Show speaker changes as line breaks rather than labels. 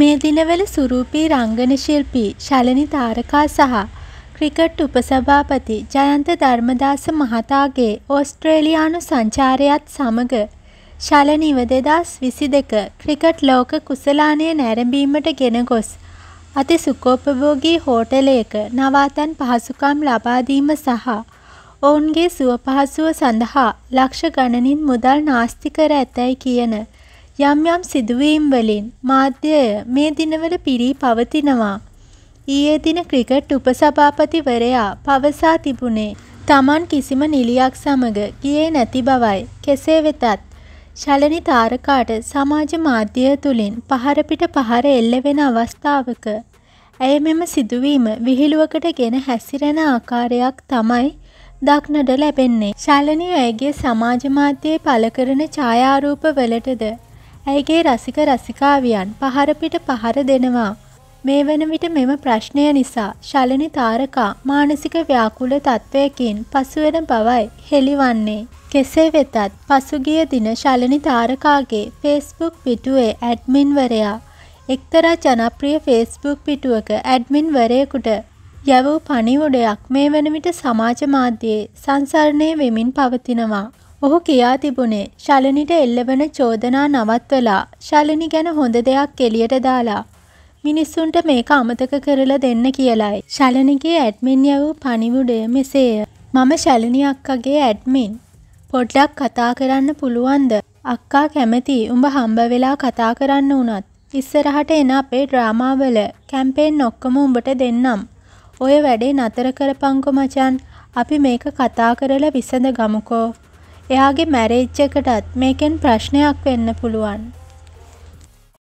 මේ දිනවල සුරූපී රංගන ශිල්පී ශලනි තාරකා සහ ක්‍රිකට් උපසභාපති ජයන්ත ධර්මදාස මහතාගේ ඕස්ට්‍රේලියානු සංචාරයත් සමග ශලනිව දෙදස් විසි දෙක ක්‍රිකට් ලෝක කුසලානය නැරඹීමට ගෙන ගොස් අති සුකෝපභෝගී හෝටලයක නවාතැන් පහසුකම් ලබාදීම සහ ඔවුන්ගේ සුව පහසුව සඳහා ලක්ෂ ගණනින් මුදල් නාස්ති කර ඇතැයි කියන යම් යම් සිදුවීම් වලින් මාධ්‍යය මේ දිනවල පිරී පවතිනවා. ඊයේ දින ක්‍රිකට් උපසභාපතිවරයා පවසා තිබුණේ Taman කිසිම නිලියක් සමග ගියේ නැති බවයි. කෙසේ වෙතත් ශලනි තාරකාට සමාජ මාධ්‍ය තුලින් පහර පිට පහර එල්ල වෙන අවස්ථාවක ඇය මෙම සිදුවීම විහිළුවකට ගෙන හැසිරෙන ආකාරයක් තමයි දක්නට ලැබෙන්නේ. ශලනි ඇයගේ සමාජ මාධ්‍යයේ පළ කරන ඡායාරූප වලටද ඇයගේ රසික රසිකාවියන් පහරපිට පහර දෙනවා. මේ වන විට මෙම ප්‍රශ්නය නිසා ශලනි තාරකා මානසික ව්‍යාකුල තත්ත්වයකින් පසුවෙන බවයි හෙළිවන්නේ. කෙසේ වෙතත් පසුගිය දින ශලනි තාරකාගේ ෆේස්බුක් පිටුවේ ඇඩ්මින්වරයා එක්තරා ජනප්‍රිය ෆේස්බුක් පිටුවක ඇඩ්මින්වරයෙකුට යැවූ පණිවුඩයක් මේ වන විට සමාජ මාධ්‍යයේ සංසරණය වෙමින් පවතිනවා. ඔහු කියා තිබුණේ ශලනිට එල්ලවන චෝදනා නවත්වලා ශලනි ගැන හොඳ දෙයක් එළියට දාලා මිනිස්සුන්ට මේක අමතක කරලා දෙන්න කියලයි. ශලනිගේ ඇඩ්මින් යවූ පණිවුඩය මෙසේය. මම ශලනි අක්කගේ ඇඩ්මින්. පොඩ්ඩක් කතා කරන්න පුළුවන්ද? අක්කා කැමති උඹ හම්බ වෙලා කතා කරන්න උනත්. ඉස්සරහට එන අපේ ඩ්‍රාමාවල කැම්පේන් ඔක්කොම උඹට දෙන්නම්. ඔය වැඩේ නතර කරපංකො මචන්. අපි මේක කතා කරලා විසඳ ගමුකෝ. එයාගේ මැරේජ් එකටත් මේකෙන් ප්‍රශ්නයක් වෙන්න පුළුවන්.